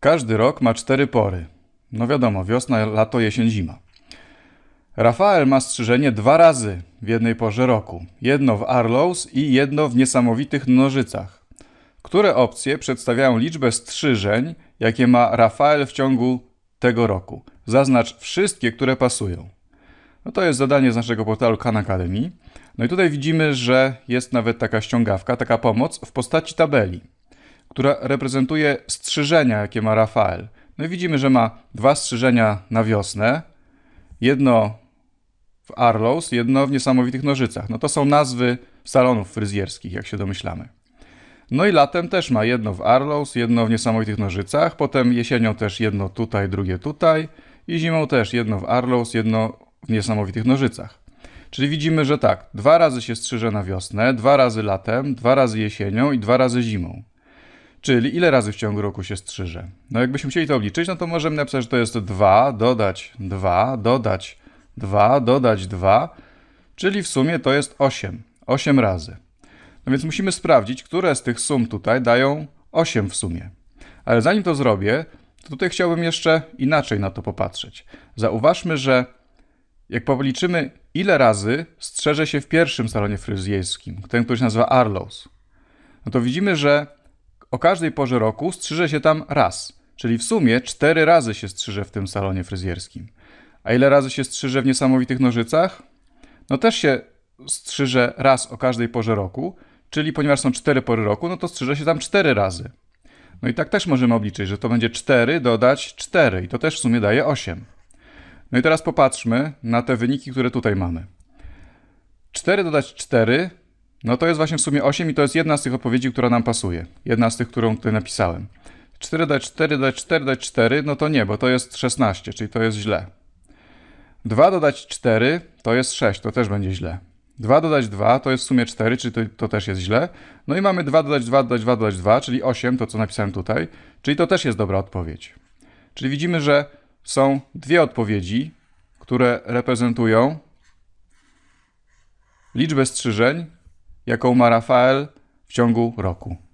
Każdy rok ma cztery pory. No wiadomo, wiosna, lato, jesień, zima. Rafael ma strzyżenie dwa razy w jednej porze roku. Jedno w Arlows i jedno w niesamowitych nożycach. Które opcje przedstawiają liczbę strzyżeń, jakie ma Rafael w ciągu tego roku? Zaznacz wszystkie, które pasują. No to jest zadanie z naszego portalu Khan Academy. No i tutaj widzimy, że jest nawet taka ściągawka, taka pomoc w postaci tabeli która reprezentuje strzyżenia, jakie ma Rafael. No i widzimy, że ma dwa strzyżenia na wiosnę, jedno w Arlows, jedno w Niesamowitych Nożycach. No to są nazwy salonów fryzjerskich, jak się domyślamy. No i latem też ma jedno w Arlows, jedno w Niesamowitych Nożycach, potem jesienią też jedno tutaj, drugie tutaj i zimą też jedno w Arlows, jedno w Niesamowitych Nożycach. Czyli widzimy, że tak, dwa razy się strzyże na wiosnę, dwa razy latem, dwa razy jesienią i dwa razy zimą. Czyli ile razy w ciągu roku się strzyże? No jakbyśmy chcieli to obliczyć, no to możemy napisać, że to jest 2 dodać 2 dodać 2 dodać 2, czyli w sumie to jest 8. 8 razy. No więc musimy sprawdzić, które z tych sum tutaj dają 8 w sumie. Ale zanim to zrobię, to tutaj chciałbym jeszcze inaczej na to popatrzeć. Zauważmy, że jak policzymy, ile razy strzeże się w pierwszym salonie fryzjerskim, ten, który się nazywa Arlos, no to widzimy, że o każdej porze roku strzyże się tam raz, czyli w sumie cztery razy się strzyże w tym salonie fryzjerskim. A ile razy się strzyże w niesamowitych nożycach? No też się strzyże raz o każdej porze roku, czyli ponieważ są cztery pory roku, no to strzyże się tam cztery razy. No i tak też możemy obliczyć, że to będzie 4 dodać 4 i to też w sumie daje 8. No i teraz popatrzmy na te wyniki, które tutaj mamy. 4 dodać 4 no to jest właśnie w sumie 8 i to jest jedna z tych odpowiedzi, która nam pasuje. Jedna z tych, którą tutaj napisałem. 4D4, D4, D4, no to nie, bo to jest 16, czyli to jest źle. 2 dodać 4 to jest 6, to też będzie źle. 2 dodać 2 to jest w sumie 4, czyli to, to, też jest źle. No i mamy 2 dodać 2 dodać 2 dodać 2, czyli 8, to co napisałem tutaj, czyli to też jest dobra odpowiedź. Czyli widzimy, że są dwie odpowiedzi, które reprezentują liczbę strzyżeń jaką ma Rafael w ciągu roku.